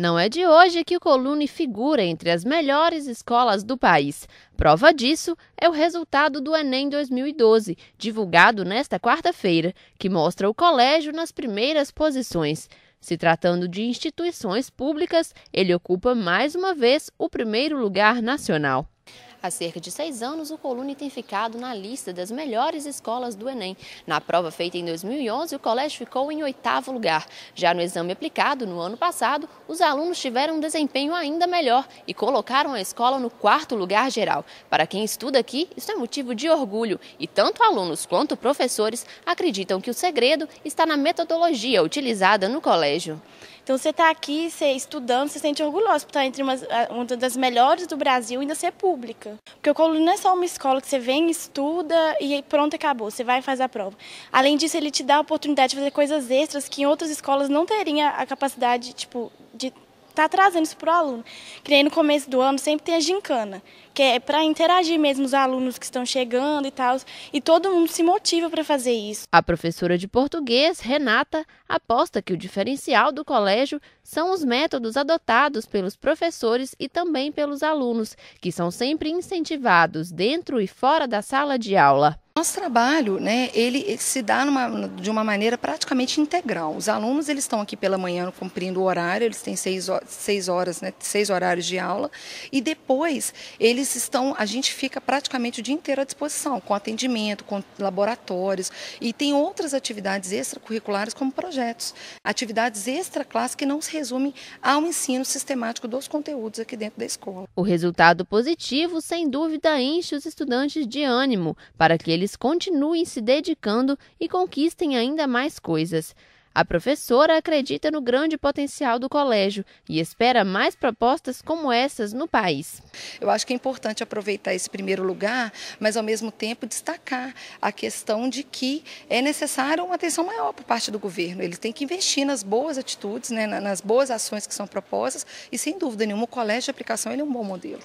Não é de hoje que o Colune figura entre as melhores escolas do país. Prova disso é o resultado do Enem 2012, divulgado nesta quarta-feira, que mostra o colégio nas primeiras posições. Se tratando de instituições públicas, ele ocupa mais uma vez o primeiro lugar nacional. Há cerca de seis anos, o Colune tem ficado na lista das melhores escolas do Enem. Na prova feita em 2011, o colégio ficou em oitavo lugar. Já no exame aplicado, no ano passado, os alunos tiveram um desempenho ainda melhor e colocaram a escola no quarto lugar geral. Para quem estuda aqui, isso é motivo de orgulho e tanto alunos quanto professores acreditam que o segredo está na metodologia utilizada no colégio. Então você está aqui, você estudando, você se sente orgulhoso por estar entre umas, ah, uma das melhores do Brasil e ainda ser pública. Porque o Coluna não é só uma escola que você vem, estuda e pronto, acabou, você vai fazer a prova. Além disso, ele te dá a oportunidade de fazer coisas extras que em outras escolas não teria a capacidade, tipo, estar tá trazendo isso para o aluno. Que nem no começo do ano sempre tem a gincana, que é para interagir mesmo os alunos que estão chegando e tal, e todo mundo se motiva para fazer isso. A professora de português, Renata, aposta que o diferencial do colégio são os métodos adotados pelos professores e também pelos alunos, que são sempre incentivados dentro e fora da sala de aula nosso trabalho, né, ele eh, se dá numa, de uma maneira praticamente integral. Os alunos eles estão aqui pela manhã cumprindo o horário, eles têm seis, seis horas, né, seis horários de aula, e depois eles estão, a gente fica praticamente o dia inteiro à disposição, com atendimento, com laboratórios, e tem outras atividades extracurriculares como projetos, atividades extra-classe que não se resumem ao ensino sistemático dos conteúdos aqui dentro da escola. O resultado positivo, sem dúvida, enche os estudantes de ânimo para que eles eles continuem se dedicando e conquistem ainda mais coisas. A professora acredita no grande potencial do colégio e espera mais propostas como essas no país. Eu acho que é importante aproveitar esse primeiro lugar, mas ao mesmo tempo destacar a questão de que é necessário uma atenção maior por parte do governo. Ele tem que investir nas boas atitudes, né, nas boas ações que são propostas e, sem dúvida nenhuma, o colégio de aplicação é um bom modelo.